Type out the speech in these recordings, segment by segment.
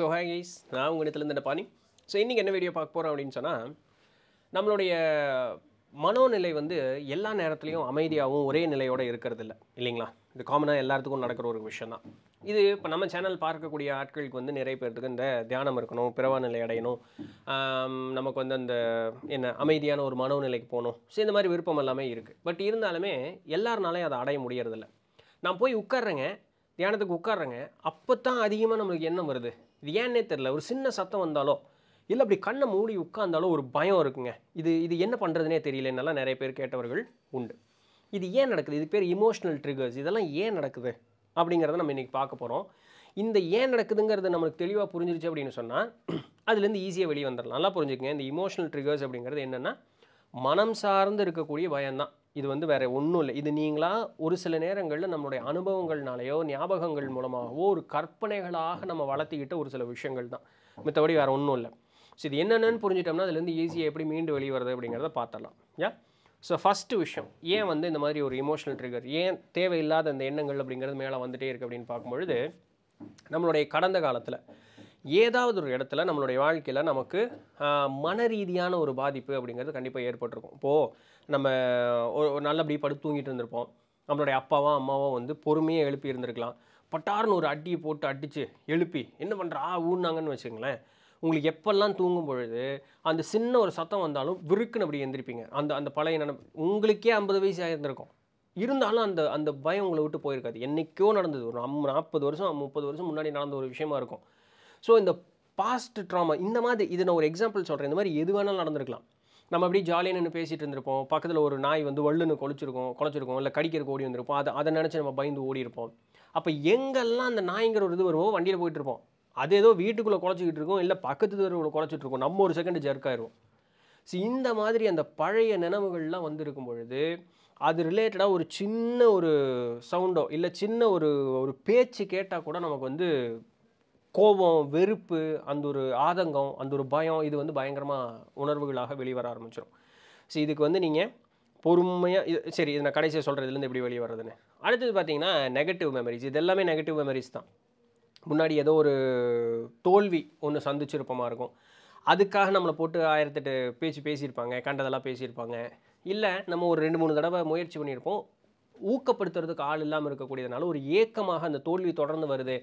so hey guys நான் உங்கள் இடத்துல இந்த பாணி ஸோ இன்றைக்கி என்ன வீடியோ பார்க்க போகிறோம் அப்படின்னு சொன்னால் நம்மளுடைய மனோநிலை வந்து எல்லா நேரத்துலையும் அமைதியாகவும் ஒரே நிலையோடு இருக்கிறது இல்லை இல்லைங்களா இது காமனாக எல்லாத்துக்கும் நடக்கிற ஒரு விஷயம் தான் இது இப்போ நம்ம சேனல் பார்க்கக்கூடிய ஆட்களுக்கு வந்து நிறைய பேர்த்துக்கு இந்த தியானம் இருக்கணும் பிறவா நிலை அடையணும் நமக்கு வந்து அந்த என்ன அமைதியான ஒரு மனோநிலைக்கு போகணும் ஸோ இந்த மாதிரி விருப்பம் எல்லாமே இருக்குது பட் இருந்தாலுமே எல்லாருனாலையும் அதை அடைய முடியறதில்ல நான் போய் உட்காடுறேங்க தியானத்துக்கு உட்காடுறேங்க அப்போ தான் அதிகமாக நம்மளுக்கு எண்ணம் வருது இது ஏன்னே தெரில ஒரு சின்ன சத்தம் வந்தாலோ இல்லை அப்படி கண்ணை மூடி உட்காந்தாலோ ஒரு பயம் இருக்குங்க இது இது என்ன பண்ணுறதுனே தெரியலன்னெல்லாம் நிறைய பேர் கேட்டவர்கள் உண்டு இது ஏன் நடக்குது இது பேர் இமோஷ்னல் ட்ரிகர்ஸ் இதெல்லாம் ஏன் நடக்குது அப்படிங்கிறத நம்ம இன்றைக்கி பார்க்க போகிறோம் இந்த ஏன் நடக்குதுங்கிறது நம்மளுக்கு தெளிவாக புரிஞ்சிருச்சு அப்படின்னு சொன்னால் அதுலேருந்து ஈஸியாக வெளியே வந்துடலாம் நல்லா புரிஞ்சுக்குங்க இந்த இமோஷனல் ட்ரிகர்ஸ் அப்படிங்கிறது என்னென்னா மனம் சார்ந்து இருக்கக்கூடிய பயம்தான் இது வந்து வேற ஒன்றும் இல்லை இது நீங்களாக ஒரு சில நேரங்களில் நம்மளுடைய அனுபவங்கள்னாலேயோ ஞாபகங்கள் மூலமாகவோ ஒரு கற்பனைகளாக நம்ம வளர்த்திக்கிட்ட ஒரு சில விஷயங்கள் தான் மற்றபடி வேறு ஒன்றும் இல்லை ஸோ இது என்னென்னு புரிஞ்சிட்டோம்னா அதுலேருந்து ஈஸியாக எப்படி மீண்டு வெளியே வருது அப்படிங்கிறத பார்த்துடலாம் ஏன் ஸோ ஃபஸ்ட்டு விஷயம் ஏன் வந்து இந்த மாதிரி ஒரு இமோஷனல் ட்ரிகர் ஏன் தேவையில்லாத அந்த எண்ணங்கள் அப்படிங்கிறது மேலே வந்துகிட்டே இருக்குது அப்படின்னு பார்க்கும்பொழுது நம்மளுடைய கடந்த காலத்தில் ஏதாவது ஒரு இடத்துல நம்மளுடைய வாழ்க்கையில் நமக்கு மன ரீதியான ஒரு பாதிப்பு அப்படிங்கிறது கண்டிப்பாக ஏற்பட்டிருக்கும் இப்போது நம்ம ஒரு நாள் அப்படியே படுத்து தூங்கிட்டு இருந்திருப்போம் நம்மளுடைய அப்பாவும் அம்மாவும் வந்து பொறுமையாக எழுப்பி இருந்திருக்கலாம் பட்டார்னு ஒரு அடியை போட்டு அடித்து எழுப்பி என்ன பண்ணுறா ஊன்னாங்கன்னு வச்சுங்களேன் உங்களுக்கு எப்பெல்லாம் தூங்கும் பொழுது அந்த சின்ன ஒரு சத்தம் வந்தாலும் விருக்குன்னு அப்படி எழுந்திருப்பீங்க அந்த அந்த பழைய நினைப்பு உங்களுக்கே ஐம்பது வயசு ஆகியிருந்திருக்கும் இருந்தாலும் அந்த அந்த பயம் உங்களை விட்டு போயிருக்காது என்றைக்கோ நடந்தது ஒரு அம் நாற்பது வருஷம் முப்பது வருஷம் முன்னாடி நடந்த ஒரு விஷயமா இருக்கும் ஸோ இந்த பாஸ்ட் ட்ராமா இந்த மாதிரி இதை நான் ஒரு எக்ஸாம்பிள் சொல்கிறேன் இந்த மாதிரி எது வேணாலும் நடந்திருக்கலாம் நம்ம அப்படி ஜாலியாக நின்று பேசிகிட்டு இருந்திருப்போம் பக்கத்தில் ஒரு நாய் வந்து வள்ளுன்னு கொலைச்சிருக்கோம் கொலைச்சிருக்கோம் இல்லை கடிக்கிற ஓடி வந்திருப்போம் அதை அதை நினச்சி நம்ம பயந்து ஓடி இருப்போம் அப்போ எங்கெல்லாம் அந்த நாய்ங்கிற ஒரு இது வருவோம் வண்டியில் போயிட்டு இருப்போம் அது ஏதோ வீட்டுக்குள்ளே குழச்சிக்கிட்டு இருக்கோம் இல்லை பக்கத்து தெருவில் குழச்சிட்டு இருக்கோம் நம்ம ஒரு செகண்ட் ஜர்க் ஸோ இந்த மாதிரி அந்த பழைய நினைவுகள்லாம் வந்திருக்கும் பொழுது அது ரிலேட்டடாக ஒரு சின்ன ஒரு சவுண்டோ இல்லை சின்ன ஒரு ஒரு பேச்சு கேட்டால் கூட நமக்கு வந்து கோபம் வெறுப்பு அந்த ஒரு ஆதங்கம் அந்த ஒரு பயம் இது வந்து பயங்கரமாக உணர்வுகளாக வெளிவர ஆரம்பிச்சிடும் ஸோ இதுக்கு வந்து நீங்கள் பொறுமையாக இது சரி இதை நான் கடைசியாக சொல்கிறதுலேருந்து எப்படி வெளியே வர்றதுன்னு அடுத்தது பார்த்தீங்கன்னா நெகட்டிவ் மெமரிஸ் இது எல்லாமே நெகட்டிவ் மெமரிஸ் தான் முன்னாடி ஏதோ ஒரு தோல்வி ஒன்று சந்திச்சிருப்பமாக இருக்கும் அதுக்காக நம்மளை போட்டு ஆயிரத்தெட்டு பேச்சு பேசியிருப்பாங்க கண்டதெல்லாம் பேசியிருப்பாங்க இல்லை நம்ம ஒரு ரெண்டு மூணு தடவை முயற்சி பண்ணியிருப்போம் ஊக்கப்படுத்துறதுக்கு ஆள் இல்லாமல் இருக்கக்கூடியதுனால ஒரு ஏக்கமாக அந்த தோல்வி தொடர்ந்து வருது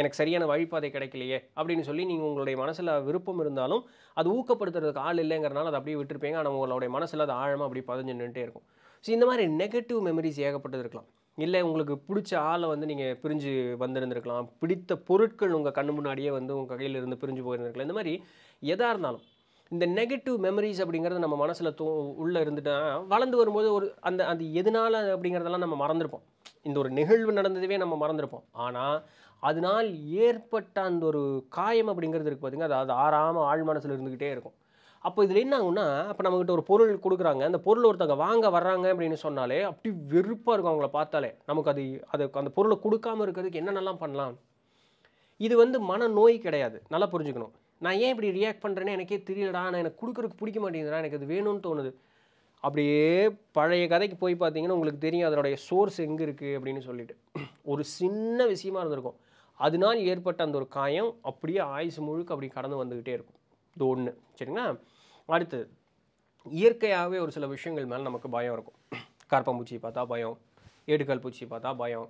எனக்கு சரியான வழிபாதை கிடைக்கலையே அப்படின்னு சொல்லி நீங்கள் உங்களுடைய மனசில் விருப்பம் இருந்தாலும் அது ஊக்கப்படுத்துறதுக்கு ஆள் இல்லைங்கிறனால அதை அப்படியே விட்டுருப்பீங்க ஆனால் உங்களுடைய மனசில் அது ஆழமாக அப்படி பதிஞ்சு நின்றுட்டே இருக்கும் ஸோ இந்த மாதிரி நெகட்டிவ் மெமரிஸ் ஏகப்பட்டது இருக்கலாம் இல்லை உங்களுக்கு பிடிச்ச ஆளை வந்து நீங்கள் பிரிஞ்சு வந்திருந்திருக்கலாம் பிடித்த பொருட்கள் உங்கள் கண் முன்னாடியே வந்து உங்கள் கையில் இருந்து பிரிஞ்சு போயிருந்துருக்கலாம் இந்த மாதிரி எதாக இருந்தாலும் இந்த நெகட்டிவ் மெமரிஸ் அப்படிங்கிறது நம்ம மனசில் தோ உள்ளே இருந்துட்டா வளர்ந்து வரும்போது ஒரு அந்த அது எதனால் அப்படிங்கிறதெல்லாம் நம்ம மறந்துருப்போம் இந்த ஒரு நிகழ்வு நடந்ததுவே நம்ம மறந்துருப்போம் ஆனால் அதனால் ஏற்பட்ட அந்த ஒரு காயம் அப்படிங்கிறது இருக்குது பார்த்திங்க அது அது ஆறாமல் ஆழ் மனசில் இருந்துக்கிட்டே இருக்கும் அப்போ இதில் என்ன ஆகும்னா அப்போ நம்மக்கிட்ட ஒரு பொருள் கொடுக்குறாங்க அந்த பொருள் ஒருத்தவங்க வாங்க வர்றாங்க அப்படின்னு சொன்னாலே அப்படி வெறுப்பாக இருக்கும் அவங்கள பார்த்தாலே நமக்கு அது அது அந்த பொருளை கொடுக்காமல் இருக்கிறதுக்கு என்னென்னலாம் பண்ணலாம் இது வந்து மனநோய் கிடையாது நல்லா புரிஞ்சுக்கணும் நான் ஏன் இப்படி ரியாக்ட் பண்ணுறேன்னு எனக்கே தெரியலடா நான் எனக்கு கொடுக்குறதுக்கு பிடிக்க மாட்டேங்குதுடா எனக்கு அது வேணும்னு தோணுது அப்படியே பழைய கதைக்கு போய் பார்த்தீங்கன்னா உங்களுக்கு தெரியும் அதனுடைய சோர்ஸ் எங்கே இருக்குது அப்படின்னு சொல்லிட்டு ஒரு சின்ன விஷயமா இருந்திருக்கும் அதனால் ஏற்பட்ட அந்த ஒரு காயம் அப்படியே ஆயுசு முழுக்க அப்படி கடந்து வந்துக்கிட்டே இருக்கும் இது ஒன்று சரிங்களா அடுத்தது இயற்கையாகவே ஒரு சில விஷயங்கள் மேலே நமக்கு பயம் இருக்கும் கரப்பாம்பூச்சியை பார்த்தா பயம் ஏடுக்கால் பூச்சி பார்த்தா பயம்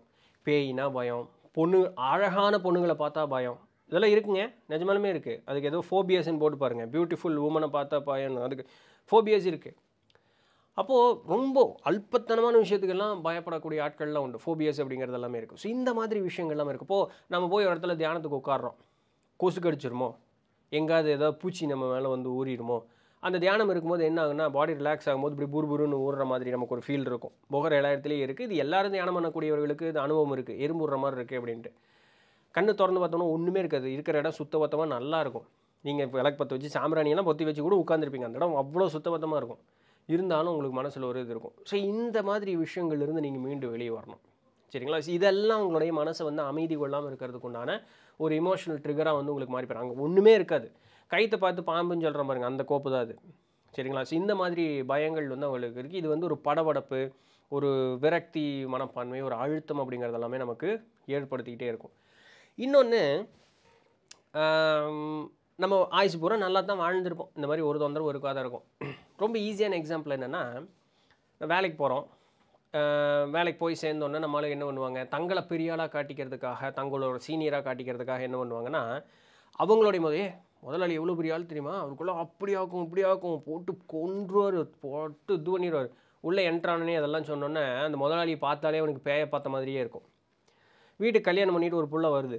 பேயினா பயம் பொண்ணு அழகான பொண்ணுங்களை பார்த்தா பயம் இதெல்லாம் இருக்குங்க நிஜமாலுமே இருக்குது அதுக்கு ஏதோ ஃபோபியஸ்ன்னு போட்டு பாருங்கள் பியூட்டிஃபுல் உமனை பார்த்தா பயன் அதுக்கு ஃபோபியஸ் இருக்குது அப்போது ரொம்ப அல்பத்தனமான விஷயத்துக்கெல்லாம் பயப்படக்கூடிய ஆட்கள்லாம் உண்டு ஃபோபியஸ் அப்படிங்கிறது எல்லாமே இருக்கும் ஸோ இந்த மாதிரி விஷயங்கள்லாம் இருக்கும் இப்போது நம்ம போய் ஒரு இடத்துல தியானத்துக்கு உட்காடுறோம் கொசு கடிச்சிருமோ எங்கேயாவது ஏதாவது பூச்சி நம்ம மேலே வந்து ஊறிடுமோ அந்த தியானம் இருக்கும்போது என்ன ஆகுனா பாடி ரிலாக்ஸ் ஆகும்போது இப்படி புரு புருன்னு ஊடுற மாதிரி நமக்கு ஒரு ஃபீல் இருக்கும் புகர் எல்லா இடத்துலையும் இருக்குது இது எல்லோரும் தியானம் பண்ணக்கூடியவர்களுக்கு இது அனுபவம் இருக்குது எறும்புற மாதிரி இருக்குது அப்படின்ட்டு கண்ணு திறந்து பார்த்தோம்னா ஒன்றுமே இருக்காது இருக்கிற இடம் சுத்தபத்தமாக நல்லாயிருக்கும் நீங்கள் இப்போ விளக்கு பற்ற வச்சு சாம்பிராணியெல்லாம் பொத்தி வச்சு கூட உட்காந்துருப்பீங்க அந்த இடம் அவ்வளோ சுத்தபத்தமாக இருக்கும் இருந்தாலும் உங்களுக்கு மனசில் ஒரு இது இருக்கும் ஸோ இந்த மாதிரி விஷயங்கள்லேருந்து நீங்கள் மீண்டும் வெளியே வரணும் சரிங்களா இதெல்லாம் உங்களுடைய மனசை வந்து அமைதி கொள்ளாமல் இருக்கிறதுக்கு உண்டான ஒரு இமோஷனல் ட்ரிகராக வந்து உங்களுக்கு மாறி போயிடும் அங்கே ஒன்றுமே இருக்காது கைத்தை பார்த்து பாம்புன்னு சொல்கிற பாருங்க அந்த கோப்பு தான் அது சரிங்களா ஸோ இந்த மாதிரி பயங்கள் வந்து அவங்களுக்கு இருக்குது இது வந்து ஒரு படபடப்பு ஒரு விரக்தி மனப்பான்மை ஒரு அழுத்தம் அப்படிங்கிறது எல்லாமே நமக்கு ஏற்படுத்திக்கிட்டே இருக்கும் இன்னொன்று நம்ம ஆயுசு பூரா நல்லா தான் வாழ்ந்துருப்போம் இந்த மாதிரி ஒரு தொந்தரவு இருக்காத இருக்கும் ரொம்ப ஈஸியான எக்ஸாம்பிள் என்னென்னா வேலைக்கு போகிறோம் வேலைக்கு போய் சேர்ந்தோன்னே நம்மளால என்ன பண்ணுவாங்க தங்களை பெரியாளாக காட்டிக்கிறதுக்காக தங்களோட சீனியராக காட்டிக்கிறதுக்காக என்ன பண்ணுவாங்கன்னா அவங்களுடைய முதலே முதலாளி எவ்வளோ பெரிய ஆள் தெரியுமா அவருக்குள்ள அப்படி ஆகும் இப்படி ஆகும் போட்டு கொன்றுவார் போட்டு இது பண்ணிடுவார் உள்ளே என்ட்ரானே அதெல்லாம் சொன்னோன்னே அந்த முதலாளியை பார்த்தாலே அவனுக்கு பேயை பார்த்த மாதிரியே இருக்கும் வீட்டுக்கு கல்யாணம் பண்ணிட்டு ஒரு புள்ள வருது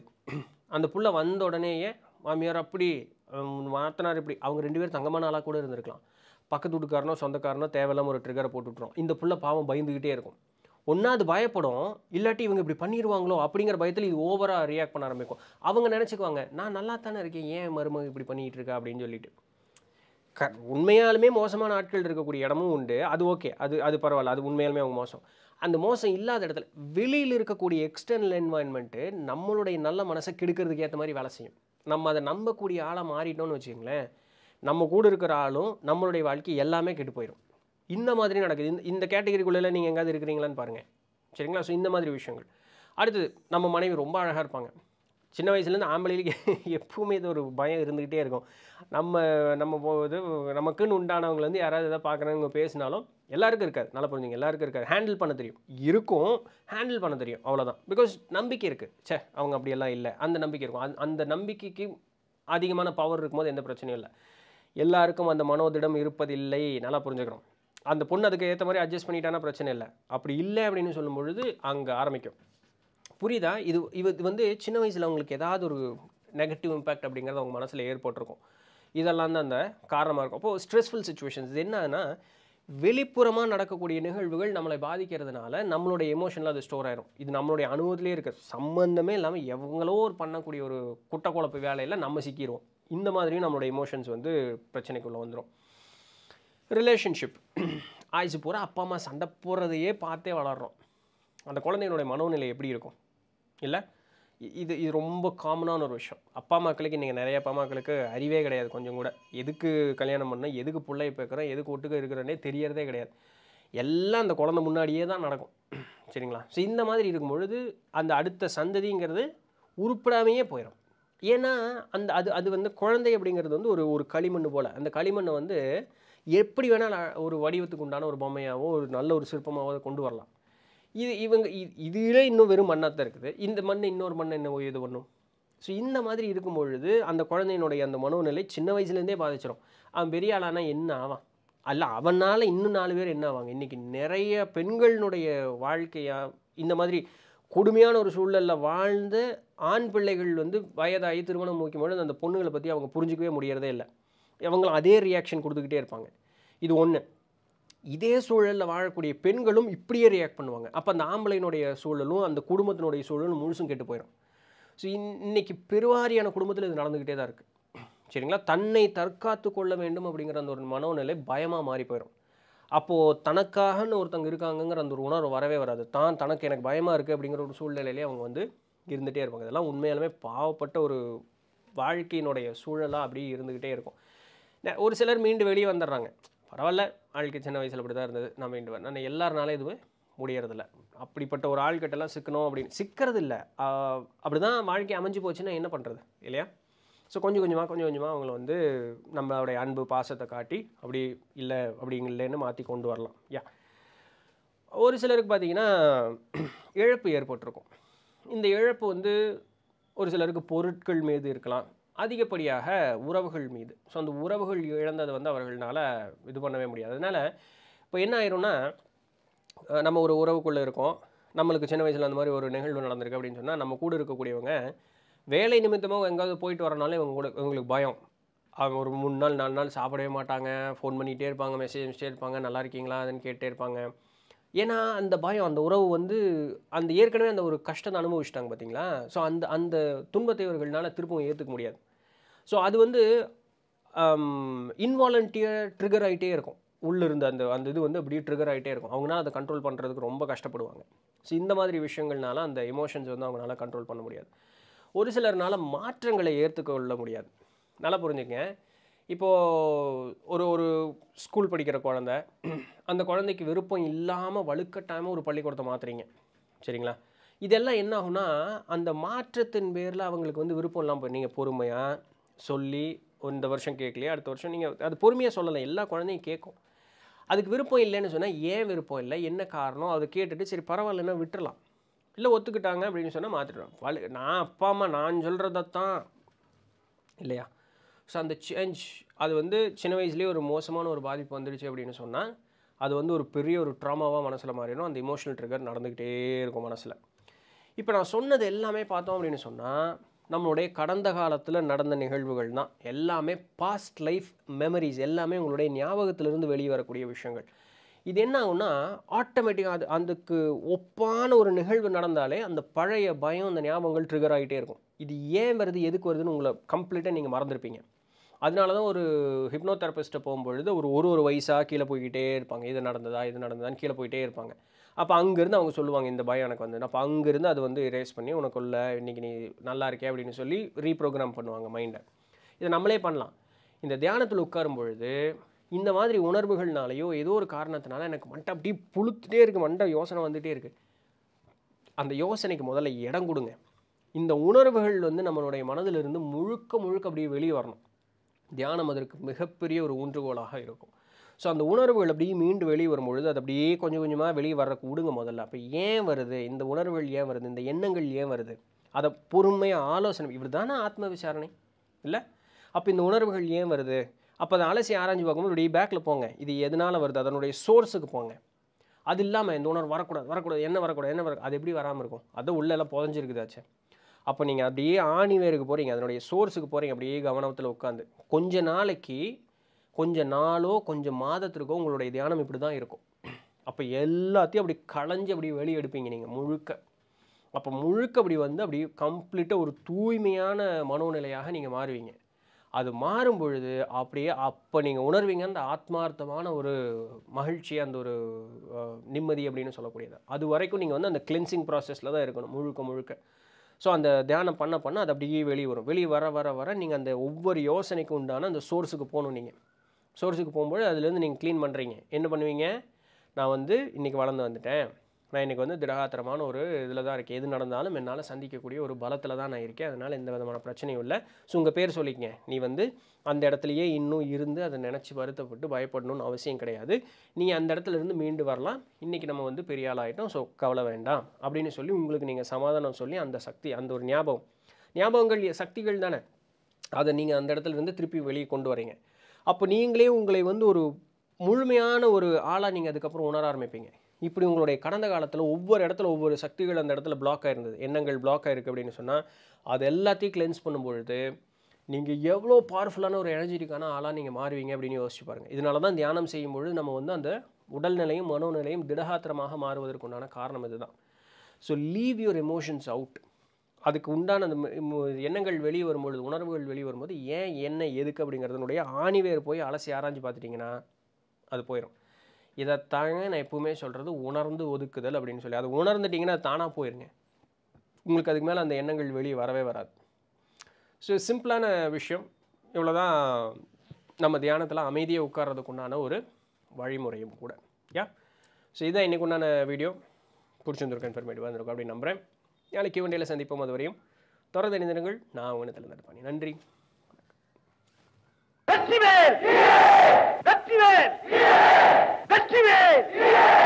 அந்த புள்ள வந்த உடனேயே மாமியார் அப்படி மாத்தனார் இப்படி அவங்க ரெண்டு பேரும் தங்கமான ஆளாக கூட இருந்திருக்கலாம் பக்கத்து வீட்டுக்காரனோ சொந்தக்காரனோ தேவையில்லாமல் ஒரு ட்ரிகரை போட்டுவிட்றோம் இந்த புள்ள பாவம் பயந்துக்கிட்டே இருக்கும் ஒன்றாவது பயப்படும் இல்லாட்டி இவங்க இப்படி பண்ணிடுவாங்களோ அப்படிங்கிற பயத்தில் இது ஓவராக ரியாக்ட் பண்ண ஆரம்பிக்கும் அவங்க நினச்சிக்குவாங்க நான் நல்லா தானே இருக்கேன் ஏன் மருமகம் இப்படி பண்ணிகிட்டு இருக்கா அப்படின்னு சொல்லிட்டு க உண்மையாலுமே மோசமான ஆட்கள் இருக்கக்கூடிய இடமும் உண்டு அது ஓகே அது அது பரவாயில்ல அது உண்மையாலுமே அவங்க மோசம் அந்த மோசம் இல்லாத இடத்துல வெளியில் இருக்கக்கூடிய எக்ஸ்டர்னல் என்வாயன்மெண்ட்டு நம்மளுடைய நல்ல மனசை கெடுக்கிறதுக்கு ஏற்ற மாதிரி வேலை செய்யும் நம்ம அதை நம்பக்கூடிய ஆளாக மாறிட்டோம்னு வச்சுங்களேன் நம்ம கூட இருக்கிற ஆளும் நம்மளுடைய வாழ்க்கை எல்லாமே கெட்டு போயிடும் இந்த மாதிரி நடக்குது இந்த இந்த கேட்டகரிக்குள்ளே நீங்கள் எங்கேயாவது இருக்கிறீங்களான்னு பாருங்கள் சரிங்களா ஸோ இந்த மாதிரி விஷயங்கள் அடுத்தது நம்ம மனைவி ரொம்ப அழகாக இருப்பாங்க சின்ன வயசுலேருந்து ஆம்பளைகளுக்கு எப்பவுமே இது ஒரு பயம் இருந்துக்கிட்டே இருக்கும் நம்ம நம்ம போது நமக்குன்னு உண்டானவங்களை வந்து யாராவது எதாவது பார்க்குறவங்க பேசினாலும் எல்லாருக்கும் இருக்காது நல்லா புரிஞ்சுங்க எல்லாருக்கும் இருக்காது ஹேண்டில் பண்ண தெரியும் இருக்கும் ஹேண்டில் பண்ண தெரியும் அவ்வளோதான் பிகாஸ் நம்பிக்கை இருக்குது சே அவங்க அப்படியெல்லாம் இல்லை அந்த நம்பிக்கை இருக்கும் அந்த நம்பிக்கைக்கு அதிகமான பவர் இருக்கும்போது எந்த பிரச்சனையும் இல்லை எல்லாருக்கும் அந்த மனோதிடம் இருப்பதில்லை நல்லா புரிஞ்சுக்கிறோம் அந்த பொண்ணு அதுக்கு ஏற்ற மாதிரி அட்ஜஸ்ட் பண்ணிட்டானா பிரச்சனை இல்லை அப்படி இல்லை அப்படின்னு சொல்லும்பொழுது அங்கே ஆரம்பிக்கும் புரியுதா இது இது வந்து சின்ன வயசில் அவங்களுக்கு ஏதாவது ஒரு நெகட்டிவ் இம்பேக்ட் அப்படிங்கிறது அவங்க மனசில் ஏற்பட்டிருக்கும் இதெல்லாம் தான் அந்த காரணமாக இருக்கும் அப்போது ஸ்ட்ரெஸ்ஃபுல் சுச்சுவேஷன்ஸ் இது என்னன்னா வெளிப்புறமாக நடக்கக்கூடிய நிகழ்வுகள் நம்மளை பாதிக்கிறதுனால நம்மளுடைய எமோஷனில் அது ஸ்டோர் ஆகிரும் இது நம்மளுடைய அனுபவத்திலே இருக்க சம்மந்தமே இல்லாமல் எவங்களோ ஒரு பண்ணக்கூடிய ஒரு குட்டக்குழப்பு வேலையில் நம்ம சிக்கிடுவோம் இந்த மாதிரியும் நம்மளுடைய எமோஷன்ஸ் வந்து பிரச்சனைக்குள்ளே வந்துடும் ரிலேஷன்ஷிப் ஆயிடுச்சு பூரா அப்பா அம்மா சண்டை போடுறதையே பார்த்தே வளர்கிறோம் அந்த குழந்தைங்களுடைய மனோநிலை எப்படி இருக்கும் இல்லை இது இது ரொம்ப காமனான ஒரு விஷயம் அப்பா அம்மாக்களுக்கு இன்றைக்கி நிறைய அப்பா அம்மாக்களுக்கு அறிவே கிடையாது கொஞ்சம் கூட எதுக்கு கல்யாணம் பண்ணால் எதுக்கு பிள்ளை பேக்கிறோம் எதுக்கு ஒட்டுக்க இருக்கிறோன்னே தெரியறதே கிடையாது எல்லாம் அந்த குழந்த முன்னாடியே தான் நடக்கும் சரிங்களா ஸோ இந்த மாதிரி இருக்கும் பொழுது அந்த அடுத்த சந்ததிங்கிறது உருப்படாமையே போயிடும் ஏன்னா அந்த அது அது வந்து குழந்தை அப்படிங்கிறது வந்து ஒரு ஒரு களிமண் போல் அந்த களிமண்ணை வந்து எப்படி வேணால் ஒரு வடிவத்துக்கு உண்டான ஒரு பொம்மையாகவோ ஒரு நல்ல ஒரு சிற்பமாகவோ கொண்டு வரலாம் இது இவங்க இது இதில் இன்னும் வெறும் மண்ணாக தான் இருக்குது இந்த மண்ணை இன்னொரு மண்ணை என்ன இது பண்ணும் ஸோ இந்த மாதிரி இருக்கும் பொழுது அந்த குழந்தையினுடைய அந்த மனோநிலை சின்ன வயசுலேருந்தே பாதிச்சிடும் அவன் பெரிய ஆளானா என்ன ஆவான் அல்ல அவனால் இன்னும் நாலு பேர் என்ன ஆவாங்க இன்றைக்கி நிறைய பெண்களினுடைய வாழ்க்கையாக இந்த மாதிரி கொடுமையான ஒரு சூழலில் வாழ்ந்து ஆண் பிள்ளைகள் வந்து வயதாகி திருமணம் முடிக்கும் பொழுது அந்த பொண்ணுங்களை பற்றி அவங்க புரிஞ்சிக்கவே முடியறதே இல்லை அவங்களும் அதே ரியாக்ஷன் கொடுத்துக்கிட்டே இருப்பாங்க இது ஒன்று இதே சூழலில் வாழக்கூடிய பெண்களும் இப்படியே ரியாக்ட் பண்ணுவாங்க அப்போ அந்த ஆம்பளையினுடைய சூழலும் அந்த குடும்பத்தினுடைய சூழலும் முழுசும் கெட்டு போயிடும் ஸோ இன்னைக்கு பெருவாரியான குடும்பத்தில் இது நடந்துக்கிட்டே தான் இருக்குது சரிங்களா தன்னை தற்காத்து கொள்ள வேண்டும் அப்படிங்கிற அந்த ஒரு மனோநிலை பயமாக மாறி போயிடும் அப்போது தனக்காகன்னு ஒருத்தங்க இருக்காங்கங்கிற அந்த ஒரு உணர்வு வரவே வராது தான் தனக்கு எனக்கு பயமாக இருக்குது அப்படிங்கிற ஒரு சூழ்நிலையிலே அவங்க வந்து இருந்துகிட்டே இருப்பாங்க இதெல்லாம் உண்மையாலுமே பாவப்பட்ட ஒரு வாழ்க்கையினுடைய சூழலாக அப்படியே இருந்துக்கிட்டே இருக்கும் ஒரு சிலர் மீண்டு வெளியே வந்துடுறாங்க பரவாயில்ல ஆளுக்கு சின்ன வயசில் அப்படி தான் இருந்தது நான் வேண்டுவேன் நான் எல்லாருனாலும் இதுவே முடியறதில்ல அப்படிப்பட்ட ஒரு ஆள்கிட்டலாம் சிக்கணும் அப்படின்னு சிக்கிறது இல்லை அப்படி தான் வாழ்க்கை அமைஞ்சு போச்சுன்னா என்ன பண்ணுறது இல்லையா ஸோ கொஞ்சம் கொஞ்சமாக கொஞ்சம் கொஞ்சமாக அவங்கள வந்து நம்மளுடைய அன்பு பாசத்தை காட்டி அப்படி இல்லை இல்லைன்னு மாற்றி கொண்டு வரலாம் யா ஒரு சிலருக்கு பார்த்திங்கன்னா இழப்பு ஏற்பட்டிருக்கும் இந்த இழப்பு வந்து ஒரு சிலருக்கு பொருட்கள் மீது இருக்கலாம் அதிகப்படியாக உறவுகள் மீது ஸோ அந்த உறவுகள் இழந்தது வந்து அவர்களால் இது பண்ணவே முடியாது அதனால் இப்போ என்ன ஆயிரும்னா நம்ம ஒரு உறவுக்குள்ளே இருக்கோம் நம்மளுக்கு சின்ன வயசில் அந்த மாதிரி ஒரு நிகழ்வு நடந்திருக்கு அப்படின்னு சொன்னால் நம்ம கூட இருக்கக்கூடியவங்க வேலை நிமித்தமாக எங்கேயாவது போயிட்டு வரனாலே இவங்க கூட இவங்களுக்கு பயம் அவங்க ஒரு மூணு நாள் நாலு நாள் சாப்பிடவே மாட்டாங்க ஃபோன் பண்ணிகிட்டே இருப்பாங்க மெசேஜ் அனுப்பிச்சே இருப்பாங்க நல்லா இருக்கீங்களா அதுன்னு கேட்டே இருப்பாங்க ஏன்னா அந்த பயம் அந்த உறவு வந்து அந்த ஏற்கனவே அந்த ஒரு கஷ்டத்தை அனுபவிச்சிட்டாங்க பார்த்தீங்களா ஸோ அந்த அந்த துன்பத்தை இவர்களால் திருப்பவும் ஏற்றுக்க முடியாது ஸோ அது வந்து இன்வாலண்டியர் ட்ரிகர் ஆகிட்டே இருக்கும் உள்ளிருந்து அந்த அந்த இது வந்து அப்படியே ட்ரிகர் ஆகிட்டே இருக்கும் அவங்களால அதை கண்ட்ரோல் பண்ணுறதுக்கு ரொம்ப கஷ்டப்படுவாங்க ஸோ இந்த மாதிரி விஷயங்கள்னால அந்த எமோஷன்ஸ் வந்து அவங்களால கண்ட்ரோல் பண்ண முடியாது ஒரு சிலர்னால் மாற்றங்களை ஏற்றுக்கொள்ள முடியாது நல்லா புரிஞ்சுக்கங்க இப்போது ஒரு ஒரு ஸ்கூல் படிக்கிற குழந்த அந்த குழந்தைக்கு விருப்பம் இல்லாமல் வழுக்கட்டாமல் ஒரு பள்ளிக்கூடத்தை மாற்றுறீங்க சரிங்களா இதெல்லாம் என்ன ஆகுனா அந்த மாற்றத்தின் பேரில் அவங்களுக்கு வந்து விருப்பம் இல்லாமல் நீங்கள் பொறுமையாக சொல்லி இந்த வருஷம் கேட்கலையே அடுத்த வருஷம் நீங்கள் அது பொறுமையாக சொல்லலாம் எல்லா குழந்தையும் கேட்கும் அதுக்கு விருப்பம் இல்லைன்னு சொன்னால் ஏன் விருப்பம் இல்லை என்ன காரணம் அதை கேட்டுட்டு சரி பரவாயில்லன்னா விட்டுறலாம் இல்லை ஒத்துக்கிட்டாங்க அப்படின்னு சொன்னால் மாற்றிடுறோம் வலு நான் அப்பா அம்மா நான் சொல்கிறதத்தான் இல்லையா ஸோ அந்த சேஞ்ச் அது வந்து சின்ன வயசுலேயே ஒரு மோசமான ஒரு பாதிப்பு வந்துடுச்சு அப்படின்னு சொன்னால் அது வந்து ஒரு பெரிய ஒரு ட்ராமாவாக மனசில் மாறிடும் அந்த இமோஷனல் ட்ரிகர் நடந்துக்கிட்டே இருக்கும் மனசில் இப்போ நான் சொன்னது எல்லாமே பார்த்தோம் அப்படின்னு சொன்னால் நம்மளுடைய கடந்த காலத்தில் நடந்த நிகழ்வுகள் தான் எல்லாமே பாஸ்ட் லைஃப் மெமரிஸ் எல்லாமே உங்களுடைய ஞாபகத்திலிருந்து வெளியே வரக்கூடிய விஷயங்கள் இது என்ன ஆகும்னா ஆட்டோமேட்டிக்காக அது அதுக்கு ஒப்பான ஒரு நிகழ்வு நடந்தாலே அந்த பழைய பயம் அந்த ஞாபகங்கள் ட்ரிகர் ஆகிட்டே இருக்கும் இது ஏன் வருது எதுக்கு வருதுன்னு உங்களை கம்ப்ளீட்டாக நீங்கள் மறந்துருப்பீங்க அதனால தான் ஒரு ஹிப்னோதெரபிஸ்ட்டை போகும்பொழுது ஒரு ஒரு ஒரு வயசாக கீழே போய்கிட்டே இருப்பாங்க இது நடந்ததா இது நடந்ததான்னு கீழே போயிட்டே இருப்பாங்க அப்போ அங்கேருந்து அவங்க சொல்லுவாங்க இந்த பயம் எனக்கு வந்து அப்போ அங்கேருந்து அது வந்து ரேஸ் பண்ணி உள்ள இன்றைக்கி நீ நல்லா இருக்கே அப்படின்னு சொல்லி ரீப்ரோக்ராம் பண்ணுவாங்க மைண்டை இதை நம்மளே பண்ணலாம் இந்த தியானத்தில் உட்காரும் பொழுது இந்த மாதிரி உணர்வுகள்னாலேயோ ஏதோ ஒரு காரணத்தினால எனக்கு மண்டை அப்படியே புழுத்துட்டே இருக்குது மண்டை யோசனை வந்துகிட்டே இருக்குது அந்த யோசனைக்கு முதல்ல இடம் கொடுங்க இந்த உணர்வுகள் வந்து நம்மளுடைய மனதிலிருந்து முழுக்க முழுக்க அப்படியே வெளியே வரணும் தியானம் அதற்கு மிகப்பெரிய ஒரு ஊன்றுகோலாக இருக்கும் ஸோ அந்த உணர்வுகள் அப்படியே மீண்டு வெளியே வரும்பொழுது அது அப்படியே கொஞ்சம் கொஞ்சமாக வெளியே வர கூடுங்க முதல்ல அப்போ ஏன் வருது இந்த உணர்வுகள் ஏன் வருது இந்த எண்ணங்கள் ஏன் வருது அதை பொறுமையாக ஆலோசனை இப்படி தானே ஆத்ம விசாரணை இல்லை அப்போ இந்த உணர்வுகள் ஏன் வருது அப்போ அதை அலசி ஆராய்ஞ்சு பார்க்கும்போது இப்படி பேக்கில் போங்க இது எதனால் வருது அதனுடைய சோர்ஸுக்கு போங்க அது இல்லாமல் இந்த உணர்வு வரக்கூடாது வரக்கூடாது என்ன வரக்கூடாது என்ன வர அது எப்படி வராமல் இருக்கும் அது உள்ளெல்லாம் புதஞ்சிருக்குதாச்சு அப்போ நீங்கள் அப்படியே ஆணிவேருக்கு போகிறீங்க அதனுடைய சோர்ஸுக்கு போகிறீங்க அப்படியே கவனத்தில் உட்காந்து கொஞ்ச நாளைக்கு கொஞ்சம் நாளோ கொஞ்சம் மாதத்திற்கோ உங்களுடைய தியானம் இப்படி தான் இருக்கும் அப்போ எல்லாத்தையும் அப்படி களைஞ்சு அப்படி வெளியே எடுப்பீங்க நீங்கள் முழுக்க அப்போ முழுக்க அப்படி வந்து அப்படி கம்ப்ளீட்டாக ஒரு தூய்மையான மனோநிலையாக நீங்கள் மாறுவீங்க அது மாறும் பொழுது அப்படியே அப்போ நீங்கள் உணர்வீங்க அந்த ஆத்மார்த்தமான ஒரு மகிழ்ச்சி அந்த ஒரு நிம்மதி அப்படின்னு சொல்லக்கூடியது அது வரைக்கும் நீங்கள் வந்து அந்த கிளென்சிங் ப்ராசஸில் தான் இருக்கணும் முழுக்க முழுக்க ஸோ அந்த தியானம் பண்ண பண்ண அது அப்படியே வெளியே வரும் வெளியே வர வர வர நீங்கள் அந்த ஒவ்வொரு யோசனைக்கு உண்டான அந்த சோர்ஸுக்கு போகணும் நீங்கள் சோர்ஸுக்கு போகும்போது அதுலேருந்து நீங்கள் க்ளீன் பண்ணுறீங்க என்ன பண்ணுவீங்க நான் வந்து இன்றைக்கி வளர்ந்து வந்துட்டேன் நான் இன்றைக்கி வந்து திடகாத்திரமான ஒரு இதில் தான் இருக்கேன் எது நடந்தாலும் என்னால் சந்திக்கக்கூடிய ஒரு பலத்தில் தான் நான் இருக்கேன் அதனால் எந்த விதமான பிரச்சனையும் இல்லை ஸோ உங்கள் பேர் சொல்லிக்கங்க நீ வந்து அந்த இடத்துலையே இன்னும் இருந்து அதை நினச்சி வருத்தப்பட்டு பயப்படணும்னு அவசியம் கிடையாது நீ அந்த இடத்துலேருந்து மீண்டு வரலாம் இன்றைக்கி நம்ம வந்து பெரிய ஆளாகிட்டோம் ஸோ கவலை வேண்டாம் அப்படின்னு சொல்லி உங்களுக்கு நீங்கள் சமாதானம் சொல்லி அந்த சக்தி அந்த ஒரு ஞாபகம் ஞாபகங்கள் சக்திகள் தானே அதை நீங்கள் அந்த இடத்துலேருந்து திருப்பி வெளியே கொண்டு வரீங்க அப்போ நீங்களே உங்களை வந்து ஒரு முழுமையான ஒரு ஆளாக நீங்கள் அதுக்கப்புறம் உணர ஆரம்பிப்பீங்க இப்படி உங்களுடைய கடந்த காலத்தில் ஒவ்வொரு இடத்துல ஒவ்வொரு சக்திகள் அந்த இடத்துல பிளாக் ஆகிருந்தது எண்ணங்கள் பிளாக் ஆகிருக்கு அப்படின்னு சொன்னால் அது எல்லாத்தையும் கிளென்ஸ் பண்ணும்பொழுது நீங்கள் எவ்வளோ பவர்ஃபுல்லான ஒரு எனர்ஜிட்டிக்கான ஆளாக நீங்கள் மாறுவீங்க அப்படின்னு யோசிச்சு பாருங்கள் இதனால தான் தியானம் செய்யும்பொழுது நம்ம வந்து அந்த உடல்நிலையும் மனோநிலையும் திடகாத்திரமாக மாறுவதற்குண்டான காரணம் இதுதான் so leave your emotions out அதுக்கு உண்டான அந்த எண்ணங்கள் வெளியே வரும்பொழுது உணர்வுகள் வெளியே வரும்போது ஏன் என்ன எதுக்கு அப்படிங்கிறதுனுடைய ஆணிவேர் போய் அலசி ஆராய்ஞ்சு பார்த்துட்டிங்கன்னா அது போயிடும் இதைத்தாங்க நான் எப்பவுமே சொல்கிறது உணர்ந்து ஒதுக்குதல் அப்படின்னு சொல்லி அது உணர்ந்துட்டிங்கன்னா தானாக போயிருங்க உங்களுக்கு அதுக்கு மேலே அந்த எண்ணங்கள் வெளியே வரவே வராது ஸோ சிம்பிளான விஷயம் இவ்வளோ தான் நம்ம தியானத்தில் அமைதியை உட்கார்றதுக்கு உண்டான ஒரு வழிமுறையும் கூட யா ஸோ இதுதான் இன்றைக்கு உண்டான வீடியோ பிடிச்சிருந்துருக்கும் இன்ஃபர்மேட்டிவாக இருந்திருக்கும் அப்படின்னு நம்புகிறேன் நாளைக்கு வண்டியில் சந்திப்போம் அதுவரையும் தொடர்ந்து இணைந்திருங்கள் நான் உங்களை தேர்ந்தெடுப்பானி நன்றி வேர் வேர் வெற்றிவேல் வேர்